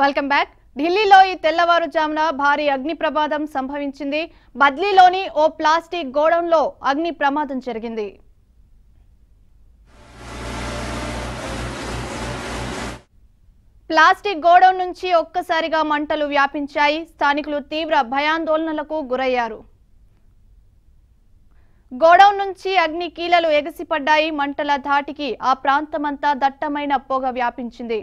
welcome back ఢిల్లీలో ఈ తెల్లవారుజామున భారీ అగ్ని ప్రమాదం సంభవించింది బద్లీలోని ఓ ప్లాస్టిక్ గోడౌన్లో అగ్ని ప్రమాదం జరిగింది ప్లాస్టిక్ గోడౌన్ నుంచి ఒక్కసారిగా మంటలు వ్యాపించాయి స్థానికులు తీవ్ర భయాందోళనలకు గురయ్యారు గోడౌన్ నుంచి అగ్ని కీలలు ఎగసిపడ్డాయి మంటల ధాటికి ఆ ప్రాంతమంతా దట్టమైన పొగ వ్యాపించింది